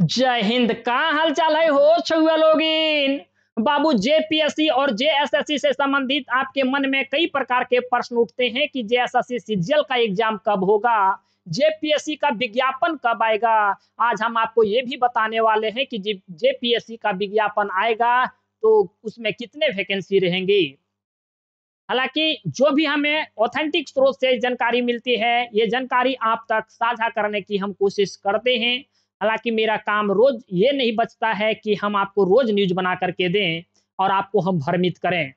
जय हिंद का हालचाल है हो छुआ लोगिन बाबू जेपीएससी और जेएसएससी से संबंधित आपके मन में कई प्रकार के प्रश्न उठते हैं कि जेएसएससी सीजीएल का एग्जाम कब होगा जेपीएससी का विज्ञापन कब आएगा आज हम आपको ये भी बताने वाले हैं कि जेपीएससी का विज्ञापन आएगा तो उसमें कितने वैकेंसी रहेंगी हालांकि जो भी हमें ऑथेंटिक स्रोत से जानकारी मिलती है ये जानकारी आप तक साझा करने की हम कोशिश करते हैं हालांकि मेरा काम रोज ये नहीं बचता है कि हम आपको रोज न्यूज बना करके दें और आपको हम भ्रमित करें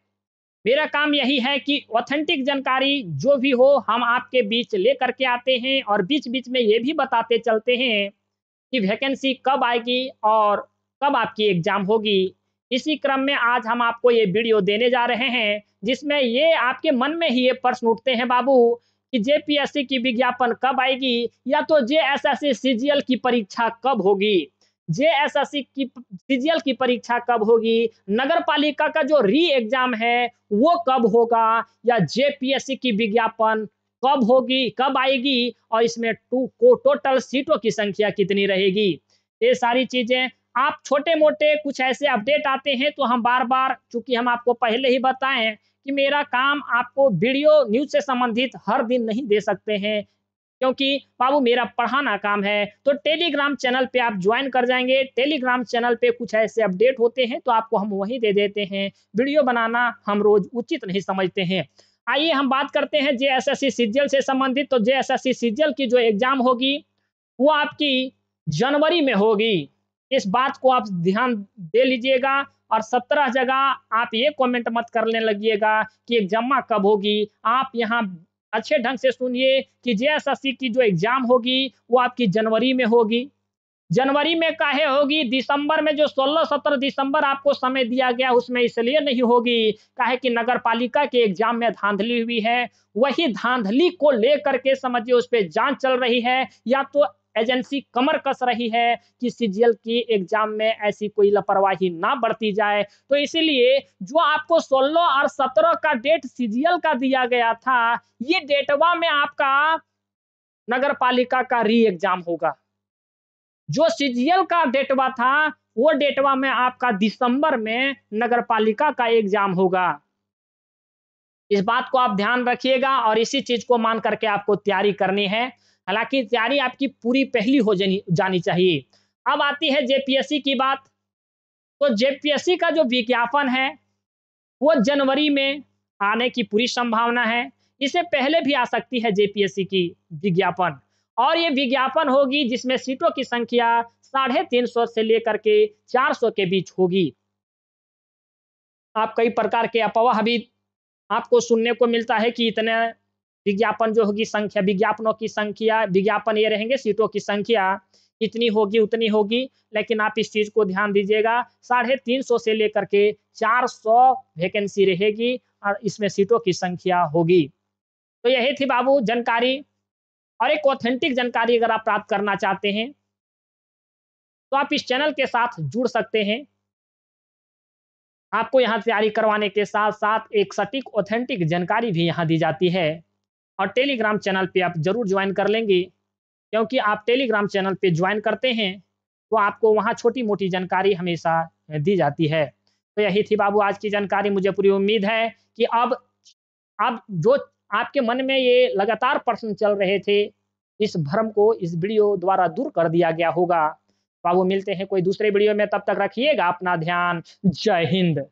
मेरा काम यही है कि ऑथेंटिक जानकारी जो भी हो हम आपके बीच ले करके आते हैं और बीच बीच में ये भी बताते चलते हैं कि वैकेंसी कब आएगी और कब आपकी एग्जाम होगी इसी क्रम में आज हम आपको ये वीडियो देने जा रहे हैं जिसमें ये आपके मन में ही ये प्रश्न उठते हैं बाबू कि जेपीएससी की विज्ञापन कब आएगी या तो जी एल की परीक्षा कब होगी जे एस एस सी की सीजीएल की परीक्षा कब होगी नगर पालिका का जो री एग्जाम है वो कब होगा या जेपीएससी की विज्ञापन कब होगी कब आएगी और इसमें टू को टोटल सीटों की संख्या कितनी रहेगी ये सारी चीजें आप छोटे मोटे कुछ ऐसे अपडेट आते हैं तो हम बार बार चूंकि हम आपको पहले ही बताएं कि मेरा काम आपको वीडियो न्यूज से संबंधित हर दिन नहीं दे सकते हैं क्योंकि बाबू मेरा पढ़ाना काम है तो टेलीग्राम चैनल पे आप ज्वाइन कर जाएंगे टेलीग्राम चैनल पे कुछ ऐसे अपडेट होते हैं तो आपको हम वहीं दे देते हैं वीडियो बनाना हम रोज उचित नहीं समझते हैं आइए हम बात करते हैं जे एस एस से संबंधित तो जे एस एस की जो एग्जाम होगी वो आपकी जनवरी में होगी इस बात को आप ध्यान दे लीजिएगा और सत्रह जगह आप ये कमेंट मत करने लगिएगा कि जमा कब होगी आप यहाँ अच्छे ढंग से सुनिए कि जे की जो एग्जाम होगी वो आपकी जनवरी में होगी जनवरी में काहे होगी दिसंबर में जो 16 सत्रह दिसंबर आपको समय दिया गया उसमें इसलिए नहीं होगी काहे कि नगर पालिका के एग्जाम में धांधली हुई है वही धांधली को लेकर के समझिए उस पर जांच चल रही है या तो एजेंसी कमर कस रही है कि सीजीएल की एग्जाम में ऐसी कोई लापरवाही ना बरती जाए तो इसीलिए जो आपको 16 और 17 का डेट सीजीएल का दिया गया था ये डेटवा में आपका नगर पालिका का री एग्जाम होगा जो सीजीएल का डेटवा था वो डेटवा में आपका दिसंबर में नगर पालिका का एग्जाम होगा इस बात को आप ध्यान रखिएगा और इसी चीज को मान करके आपको तैयारी करनी है हालांकि तैयारी आपकी पूरी पहली हो जानी जानी चाहिए अब आती है जेपीएससी की बात तो जेपीएससी का जो विज्ञापन है वो जनवरी में आने की पूरी संभावना है इससे पहले भी आ सकती है जेपीएससी की विज्ञापन और ये विज्ञापन होगी जिसमें सीटों की संख्या साढ़े तीन सौ से लेकर के चार सौ के बीच होगी आप कई प्रकार के अपवाह भी आपको सुनने को मिलता है कि इतने विज्ञापन जो होगी संख्या विज्ञापनों की संख्या विज्ञापन ये रहेंगे सीटों की संख्या इतनी होगी उतनी होगी लेकिन आप इस चीज को ध्यान दीजिएगा साढ़े तीन सौ से लेकर के चार सौ वैकेंसी रहेगी और इसमें सीटों की संख्या होगी तो यही थी बाबू जानकारी और एक ऑथेंटिक जानकारी अगर आप प्राप्त करना चाहते हैं तो आप इस चैनल के साथ जुड़ सकते हैं आपको यहाँ तैयारी करवाने के साथ साथ एक सटीक ऑथेंटिक जानकारी भी यहाँ दी जाती है और टेलीग्राम चैनल पे आप जरूर ज्वाइन कर लेंगे क्योंकि आप टेलीग्राम चैनल पे ज्वाइन करते हैं तो आपको वहाँ छोटी मोटी जानकारी हमेशा दी जाती है तो यही थी बाबू आज की जानकारी मुझे पूरी उम्मीद है कि अब अब जो आपके मन में ये लगातार प्रश्न चल रहे थे इस भ्रम को इस वीडियो द्वारा दूर कर दिया गया होगा बाबू मिलते हैं कोई दूसरे वीडियो में तब तक रखिएगा अपना ध्यान जय हिंद